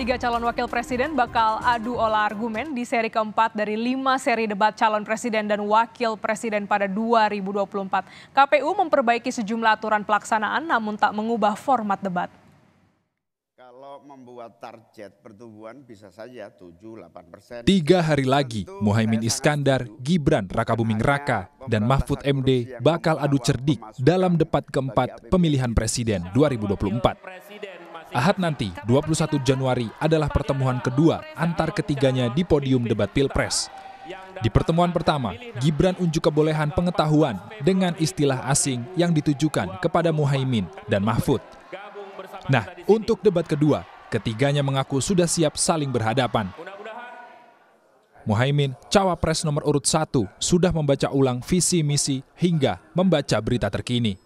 Tiga calon wakil presiden bakal adu olah argumen di seri keempat dari lima seri debat calon presiden dan wakil presiden pada 2024. KPU memperbaiki sejumlah aturan pelaksanaan namun tak mengubah format debat. Kalau membuat target pertumbuhan bisa saja 7-8 persen. Tiga hari lagi, Muhaimin Iskandar, Gibran Rakabuming Raka, dan Mahfud MD bakal adu cerdik dalam debat keempat pemilihan presiden 2024. Ahad nanti, 21 Januari adalah pertemuan kedua antar ketiganya di podium debat Pilpres. Di pertemuan pertama, Gibran unjuk kebolehan pengetahuan dengan istilah asing yang ditujukan kepada Muhaimin dan Mahfud. Nah, untuk debat kedua, ketiganya mengaku sudah siap saling berhadapan. Muhaimin, cawapres nomor urut satu, sudah membaca ulang visi misi hingga membaca berita terkini.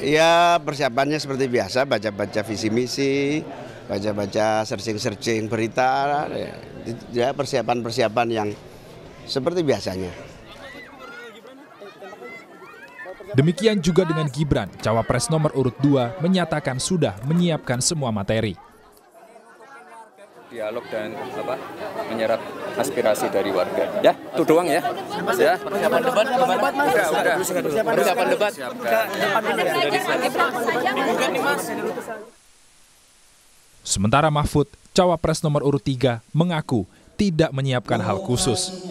Ya persiapannya seperti biasa, baca-baca visi misi, baca-baca searching-searching berita, ya, ya persiapan-persiapan yang seperti biasanya. Demikian juga dengan Gibran, cawapres nomor urut 2 menyatakan sudah menyiapkan semua materi dialog dan apa menyerap aspirasi dari warga. Ya, itu doang ya. ya. Persiapan debat, debat Mas. sudah. Persiapan debat. Sementara Mahfud, cawapres nomor urut 3 mengaku tidak menyiapkan hal khusus.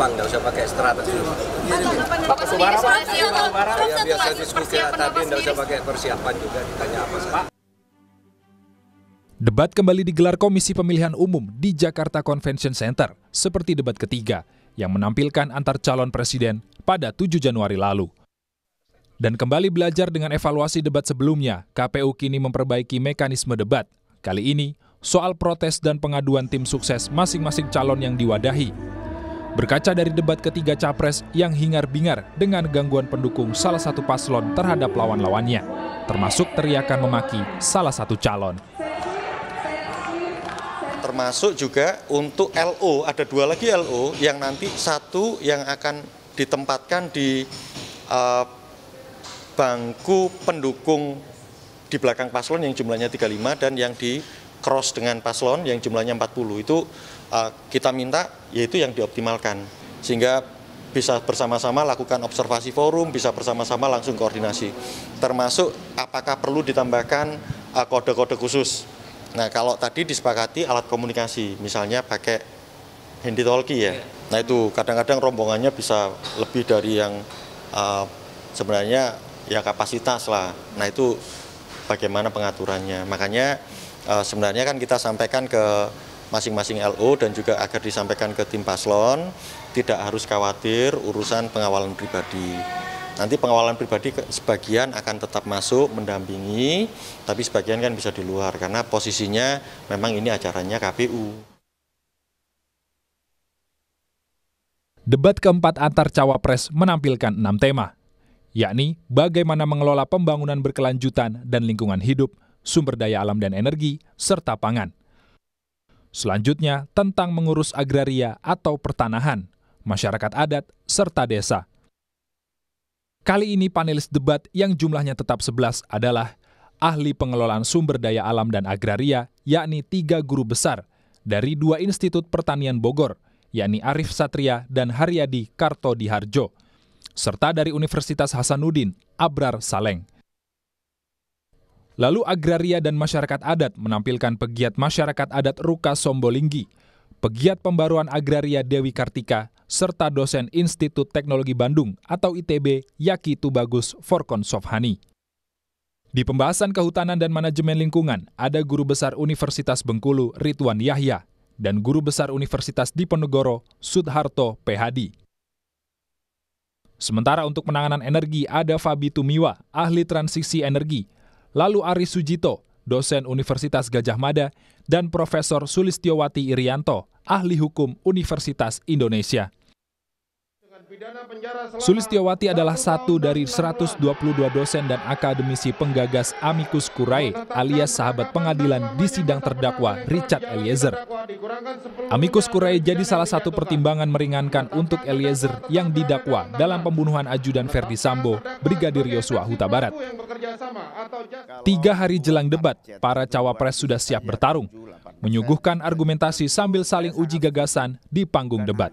gampang, nggak usah pakai strategi. Iya, iya. iya, Pak Subara, Pak Subara, ya biasa diskusi tadi, nggak usah pakai persiapan juga, ditanya apa saja. Debat kembali digelar Komisi Pemilihan Umum di Jakarta Convention Center, seperti debat ketiga yang menampilkan antar calon presiden pada 7 Januari lalu. Dan kembali belajar dengan evaluasi debat sebelumnya, KPU kini memperbaiki mekanisme debat. Kali ini, soal protes dan pengaduan tim sukses masing-masing calon yang diwadahi Berkaca dari debat ketiga capres yang hingar-bingar dengan gangguan pendukung salah satu paslon terhadap lawan-lawannya, termasuk teriakan memaki salah satu calon. Termasuk juga untuk LO, ada dua lagi LO yang nanti satu yang akan ditempatkan di uh, bangku pendukung di belakang paslon yang jumlahnya 35 dan yang di cross dengan paslon yang jumlahnya 40 itu uh, kita minta yaitu yang dioptimalkan sehingga bisa bersama-sama lakukan observasi forum, bisa bersama-sama langsung koordinasi. Termasuk apakah perlu ditambahkan eh, kode-kode uh, khusus. Nah, kalau tadi disepakati alat komunikasi, misalnya pakai handy talkie ya. Iya. Nah, itu kadang-kadang rombongannya bisa lebih dari yang uh, sebenarnya ya kapasitas lah. Nah, itu bagaimana pengaturannya. Makanya uh, sebenarnya kan kita sampaikan ke masing-masing LO dan juga agar disampaikan ke tim paslon tidak harus khawatir urusan pengawalan pribadi. Nanti pengawalan pribadi sebagian akan tetap masuk mendampingi, tapi sebagian kan bisa di luar karena posisinya memang ini acaranya KPU. Debat keempat antar cawapres menampilkan enam tema, yakni bagaimana mengelola pembangunan berkelanjutan dan lingkungan hidup, sumber daya alam dan energi, serta pangan. Selanjutnya, tentang mengurus agraria atau pertanahan, masyarakat adat, serta desa. Kali ini panelis debat yang jumlahnya tetap 11 adalah ahli pengelolaan sumber daya alam dan agraria, yakni tiga guru besar dari dua Institut Pertanian Bogor, yakni Arif Satria dan Haryadi Kartodiharjo, serta dari Universitas Hasanuddin, Abrar Saleng. Lalu agraria dan masyarakat adat menampilkan pegiat masyarakat adat Ruka Sombolinggi, pegiat pembaruan agraria Dewi Kartika, serta dosen Institut Teknologi Bandung atau ITB Yaki Tubagus Forkon Sofhani. Di pembahasan kehutanan dan manajemen lingkungan, ada Guru Besar Universitas Bengkulu Ridwan Yahya dan Guru Besar Universitas Diponegoro Sudharto PHD. Sementara untuk penanganan energi ada Fabi Tumiwa, ahli transisi energi, lalu Ari Sujito, dosen Universitas Gajah Mada, dan Profesor Sulistiyowati Irianto, ahli hukum Universitas Indonesia. Sulistiyowati adalah satu dari 122 dosen dan akademisi penggagas Amicus Curiae alias sahabat pengadilan di sidang terdakwa Richard Eliezer. Amicus Curiae jadi salah satu pertimbangan meringankan untuk Eliezer yang didakwa dalam pembunuhan ajudan Verdi Sambo, Brigadir Yosua Huta Barat. Tiga hari jelang debat, para cawapres sudah siap bertarung, menyuguhkan argumentasi sambil saling uji gagasan di panggung debat.